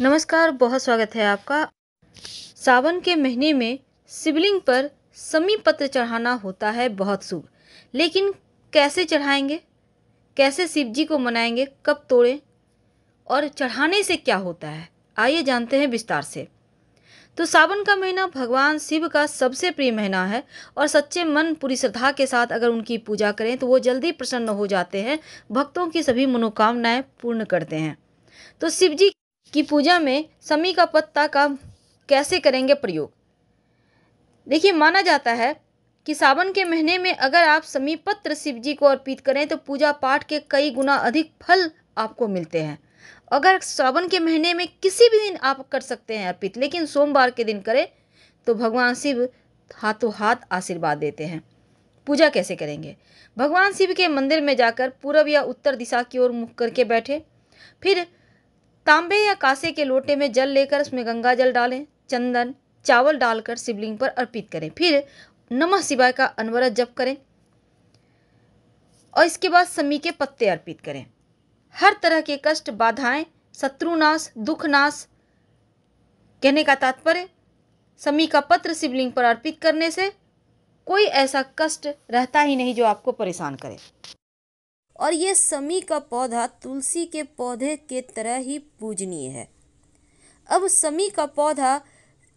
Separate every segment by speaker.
Speaker 1: नमस्कार बहुत स्वागत है आपका सावन के महीने में शिवलिंग पर समी पत्र चढ़ाना होता है बहुत शुभ लेकिन कैसे चढ़ाएंगे कैसे शिव जी को मनाएंगे कब तोड़ें और चढ़ाने से क्या होता है आइए जानते हैं विस्तार से तो सावन का महीना भगवान शिव का सबसे प्रिय महीना है और सच्चे मन पूरी श्रद्धा के साथ अगर उनकी पूजा करें तो वो जल्दी प्रसन्न हो जाते हैं भक्तों की सभी मनोकामनाएं पूर्ण करते हैं तो शिव जी कि पूजा में समी का पत्ता का कैसे करेंगे प्रयोग देखिए माना जाता है कि सावन के महीने में अगर आप समी पत्र शिव जी को अर्पित करें तो पूजा पाठ के कई गुना अधिक फल आपको मिलते हैं अगर सावन के महीने में किसी भी दिन आप कर सकते हैं अर्पित लेकिन सोमवार के दिन करें तो भगवान शिव हाथों हाथ आशीर्वाद देते हैं पूजा कैसे करेंगे भगवान शिव के मंदिर में जाकर पूर्व या उत्तर दिशा की ओर मुख करके बैठे फिर तांबे या कासे के लोटे में जल लेकर उसमें गंगा जल डालें चंदन चावल डालकर शिवलिंग पर अर्पित करें फिर नमः शिवाय का अनवरत जप करें और इसके बाद समी के पत्ते अर्पित करें हर तरह के कष्ट बाधाएं शत्रुनाश दुखनाश कहने का तात्पर्य समी का पत्र शिवलिंग पर अर्पित करने से कोई ऐसा कष्ट रहता ही नहीं जो आपको परेशान करे और ये समी का पौधा तुलसी के पौधे के तरह ही पूजनीय है अब समी का पौधा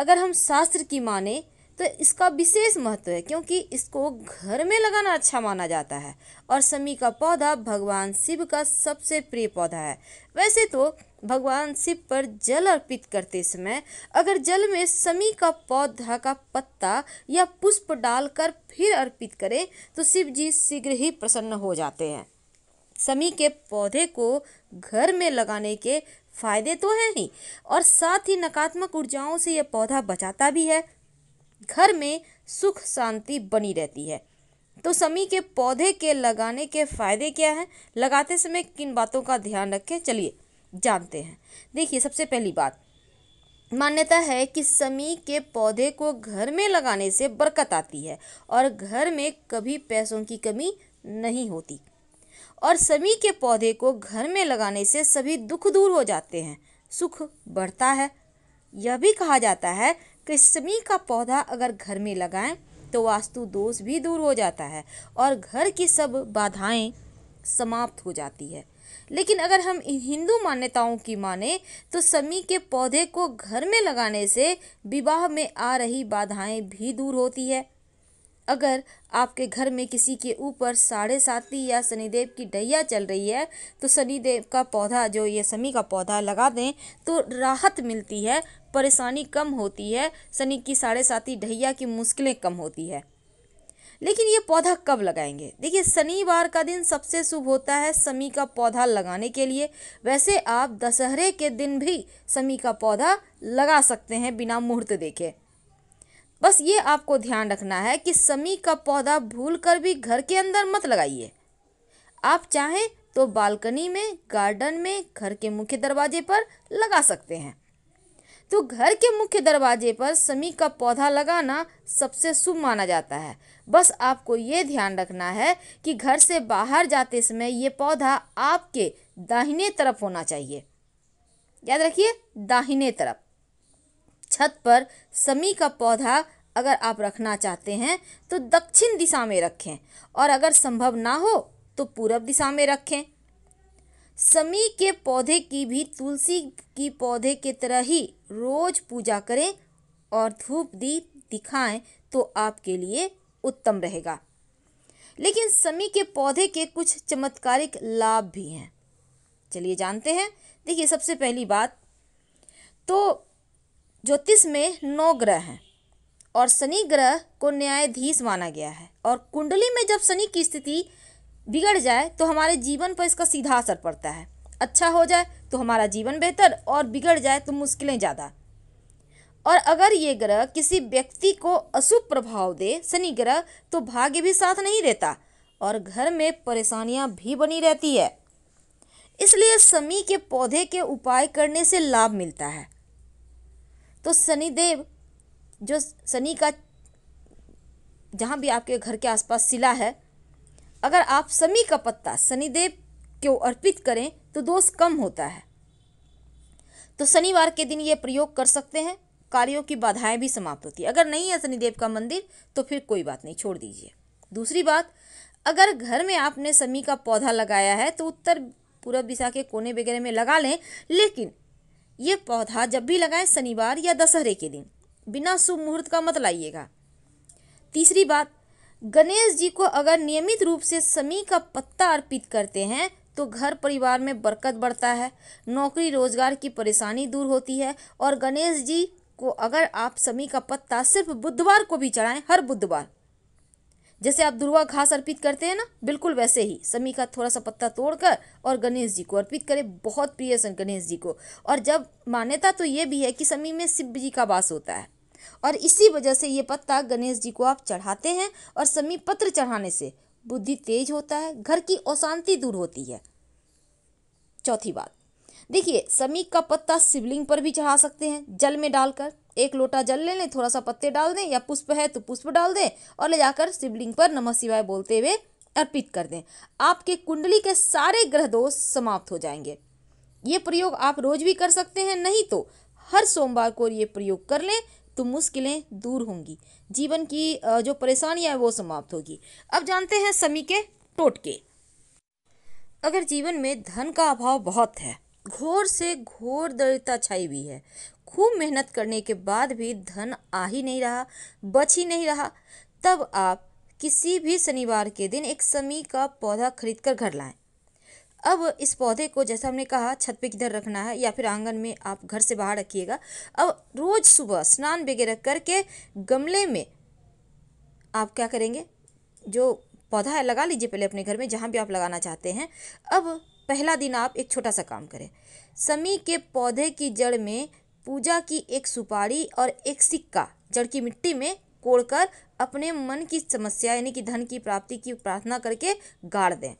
Speaker 1: अगर हम शास्त्र की माने तो इसका विशेष महत्व है क्योंकि इसको घर में लगाना अच्छा माना जाता है और समी का पौधा भगवान शिव का सबसे प्रिय पौधा है वैसे तो भगवान शिव पर जल अर्पित करते समय अगर जल में समी का पौधा का पत्ता या पुष्प डालकर फिर अर्पित करें तो शिव जी शीघ्र ही प्रसन्न हो जाते हैं समी के पौधे को घर में लगाने के फायदे तो हैं ही और साथ ही नकारात्मक ऊर्जाओं से यह पौधा बचाता भी है घर में सुख शांति बनी रहती है तो समी के पौधे के लगाने के फायदे क्या हैं लगाते समय किन बातों का ध्यान रखें चलिए जानते हैं देखिए सबसे पहली बात मान्यता है कि समी के पौधे को घर में लगाने से बरकत आती है और घर में कभी पैसों की कमी नहीं होती और समी के पौधे को घर में लगाने से सभी दुख दूर हो जाते हैं सुख बढ़ता है यह भी कहा जाता है कि समी का पौधा अगर घर में लगाएं तो वास्तु दोष भी दूर हो जाता है और घर की सब बाधाएं समाप्त हो जाती है लेकिन अगर हम हिंदू मान्यताओं की माने तो समी के पौधे को घर में लगाने से विवाह में आ रही बाधाएं भी दूर होती है अगर आपके घर में किसी के ऊपर साढ़े साती या शनिदेव की डैया चल रही है तो शनिदेव का पौधा जो ये शमी का पौधा लगा दें तो राहत मिलती है परेशानी कम होती है शनि की साढ़े साती डैया की मुश्किलें कम होती है लेकिन ये पौधा कब लगाएंगे देखिए शनिवार का दिन सबसे शुभ होता है शमी का पौधा लगाने के लिए वैसे आप दशहरे के दिन भी शमी का पौधा लगा सकते हैं बिना मुहूर्त देखे बस ये आपको ध्यान रखना है कि समी का पौधा भूल कर भी घर के अंदर मत लगाइए आप चाहें तो बालकनी में गार्डन में घर के मुख्य दरवाजे पर लगा सकते हैं तो घर के मुख्य दरवाजे पर समी का पौधा लगाना सबसे शुभ माना जाता है बस आपको ये ध्यान रखना है कि घर से बाहर जाते समय ये पौधा आपके दाहिने तरफ होना चाहिए याद रखिए दाहिने तरफ छत पर समी का पौधा अगर आप रखना चाहते हैं तो दक्षिण दिशा में रखें और अगर संभव ना हो तो पूरब दिशा में रखें समी के पौधे की भी तुलसी की पौधे के तरह ही रोज पूजा करें और धूप दीप दिखाएं तो आपके लिए उत्तम रहेगा लेकिन समी के पौधे के कुछ चमत्कारिक लाभ भी हैं चलिए जानते हैं देखिए सबसे पहली बात तो ज्योतिष में नौ ग्रह हैं और शनि ग्रह को न्यायाधीश माना गया है और कुंडली में जब शनि की स्थिति बिगड़ जाए तो हमारे जीवन पर इसका सीधा असर पड़ता है अच्छा हो जाए तो हमारा जीवन बेहतर और बिगड़ जाए तो मुश्किलें ज़्यादा और अगर ये ग्रह किसी व्यक्ति को अशुभ प्रभाव दे शनि ग्रह तो भाग्य भी साथ नहीं देता और घर में परेशानियाँ भी बनी रहती है इसलिए शमी के पौधे के उपाय करने से लाभ मिलता है तो शनिदेव जो सनी का जहाँ भी आपके घर के आसपास शिला है अगर आप शमी का पत्ता शनिदेव को अर्पित करें तो दोष कम होता है तो शनिवार के दिन ये प्रयोग कर सकते हैं कार्यों की बाधाएं भी समाप्त होती है अगर नहीं है शनिदेव का मंदिर तो फिर कोई बात नहीं छोड़ दीजिए दूसरी बात अगर घर में आपने शमी का पौधा लगाया है तो उत्तर पूर्व दिशा के कोने वगैरह में लगा लें लेकिन ये पौधा जब भी लगाएं शनिवार या दशहरे के दिन बिना शुभ मुहूर्त का मत लाइएगा तीसरी बात गणेश जी को अगर नियमित रूप से समी का पत्ता अर्पित करते हैं तो घर परिवार में बरकत बढ़ता है नौकरी रोजगार की परेशानी दूर होती है और गणेश जी को अगर आप समी का पत्ता सिर्फ बुधवार को भी चढ़ाएं हर बुधवार जैसे आप दुर्वा घास अर्पित करते हैं ना बिल्कुल वैसे ही समी का थोड़ा सा पत्ता तोड़कर और गणेश जी को अर्पित करें बहुत प्रिय सन गणेश जी को और जब मान्यता तो ये भी है कि समी में शिव जी का वास होता है और इसी वजह से ये पत्ता गणेश जी को आप चढ़ाते हैं और समी पत्र चढ़ाने से बुद्धि तेज होता है घर की अशांति दूर होती है चौथी बात देखिए समी का पत्ता शिवलिंग पर भी चढ़ा सकते हैं जल में डालकर एक लोटा जल ले लें थोड़ा सा पत्ते डाल दें या पुष्प है तो पुष्प डाल दें और ले जाकर शिवलिंग पर नमः शिवाय बोलते हुए अर्पित कर दें आपके कुंडली के सारे ग्रह दोष समाप्त हो जाएंगे ये प्रयोग आप रोज भी कर सकते हैं नहीं तो हर सोमवार को ये प्रयोग कर लें तो मुश्किलें दूर होंगी जीवन की जो परेशानियां है वो समाप्त होगी अब जानते हैं समी के टोटके अगर जीवन में धन का अभाव बहुत है घोर से घोर दरिद्रता छाई हुई है खूब मेहनत करने के बाद भी धन आ ही नहीं रहा बच ही नहीं रहा तब आप किसी भी शनिवार के दिन एक समी का पौधा खरीद कर घर लाएं अब इस पौधे को जैसा हमने कहा छत पे किधर रखना है या फिर आंगन में आप घर से बाहर रखिएगा अब रोज़ सुबह स्नान वगैरह करके गमले में आप क्या करेंगे जो पौधा है लगा लीजिए पहले अपने घर में जहाँ भी आप लगाना चाहते हैं अब पहला दिन आप एक छोटा सा काम करें समी के पौधे की जड़ में पूजा की एक सुपारी और एक सिक्का जड़ की मिट्टी में कोड़कर अपने मन की समस्या यानी कि धन की प्राप्ति की प्रार्थना करके गाड़ दें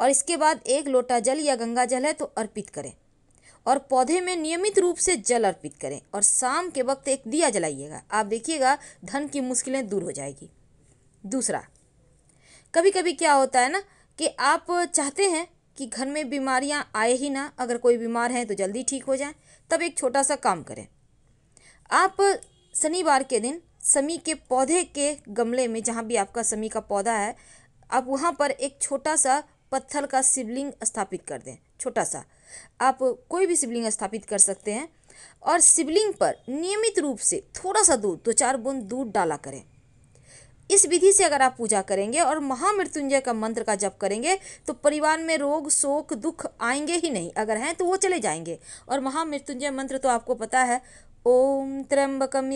Speaker 1: और इसके बाद एक लोटा जल या गंगा जल है तो अर्पित करें और पौधे में नियमित रूप से जल अर्पित करें और शाम के वक्त एक दिया जलाइएगा आप देखिएगा धन की मुश्किलें दूर हो जाएगी दूसरा कभी कभी क्या होता है ना कि आप चाहते हैं कि घर में बीमारियां आए ही ना अगर कोई बीमार हैं तो जल्दी ठीक हो जाए तब एक छोटा सा काम करें आप शनिवार के दिन समी के पौधे के गमले में जहाँ भी आपका समी का पौधा है आप वहाँ पर एक छोटा सा पत्थर का शिवलिंग स्थापित कर दें छोटा सा आप कोई भी शिवलिंग स्थापित कर सकते हैं और शिवलिंग पर नियमित रूप से थोड़ा सा दूध दो चार बूंद दूध डाला करें इस विधि से अगर आप पूजा करेंगे और महामृत्युंजय का मंत्र का जप करेंगे तो परिवार में रोग शोक दुख आएंगे ही नहीं अगर हैं तो वो चले जाएंगे और महामृत्युंजय मंत्र तो आपको पता है ओम त्र्यंबकम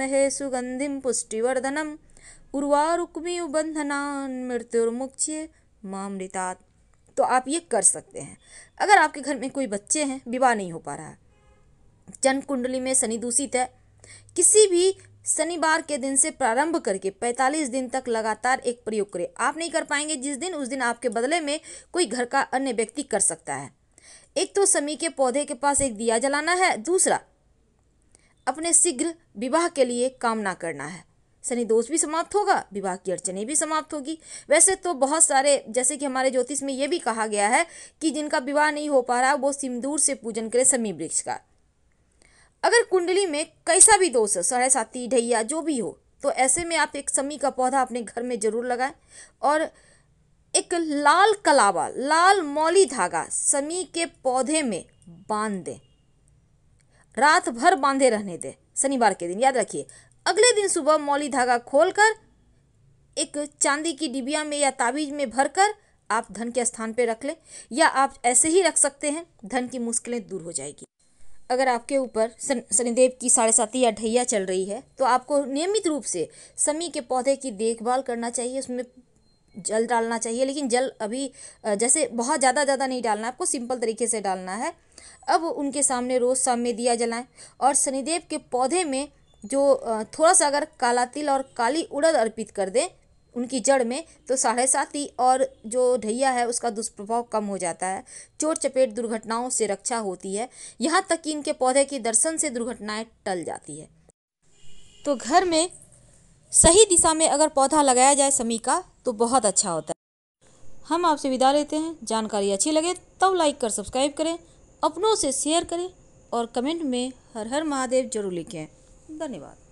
Speaker 1: महे सुगंधिम पुष्टिवर्धनम उर्वारुक्मी बंधनान मृत्युर्मुक्ष्य मामृतात तो आप ये कर सकते हैं अगर आपके घर में कोई बच्चे हैं विवाह नहीं हो पा रहा है चंद कुंडली में शनि दूषित है किसी भी शनिवार के दिन से प्रारंभ करके 45 दिन तक लगातार एक प्रयोग करें आप नहीं कर पाएंगे जिस दिन उस दिन आपके बदले में कोई घर का अन्य व्यक्ति कर सकता है एक तो समी के पौधे के पास एक दिया जलाना है दूसरा अपने शीघ्र विवाह के लिए कामना करना है शनि दोष भी समाप्त होगा विवाह की अड़चने भी समाप्त होगी वैसे तो बहुत सारे जैसे कि हमारे ज्योतिष में ये भी कहा गया है कि जिनका विवाह नहीं हो पा रहा वो सिंदूर से पूजन करें समी वृक्ष का अगर कुंडली में कैसा भी दोष है साढ़े साथी ढैया जो भी हो तो ऐसे में आप एक समी का पौधा अपने घर में ज़रूर लगाएं और एक लाल कलावा लाल मौली धागा समी के पौधे में बांध दें रात भर बांधे रहने दें शनिवार के दिन याद रखिए अगले दिन सुबह मौली धागा खोलकर एक चांदी की डिबिया में या ताबीज में भरकर आप धन के स्थान पर रख लें या आप ऐसे ही रख सकते हैं धन की मुश्किलें दूर हो जाएगी अगर आपके ऊपर शनिदेव की साढ़े साती या ढैया चल रही है तो आपको नियमित रूप से समी के पौधे की देखभाल करना चाहिए उसमें जल डालना चाहिए लेकिन जल अभी जैसे बहुत ज़्यादा ज़्यादा नहीं डालना आपको सिंपल तरीके से डालना है अब उनके सामने रोज़ शाम में दिया जलाएं और शनिदेव के पौधे में जो थोड़ा सा अगर काला तिल और काली उड़द अर्पित कर दें उनकी जड़ में तो साढ़े साथी और जो ढैया है उसका दुष्प्रभाव कम हो जाता है चोट चपेट दुर्घटनाओं से रक्षा होती है यहाँ तक कि इनके पौधे के दर्शन से दुर्घटनाएँ टल जाती है तो घर में सही दिशा में अगर पौधा लगाया जाए समी का तो बहुत अच्छा होता है हम आपसे विदा लेते हैं जानकारी अच्छी लगे तब लाइक कर सब्सक्राइब करें अपनों से शेयर करें और कमेंट में हर हर महादेव जरूर लिखें धन्यवाद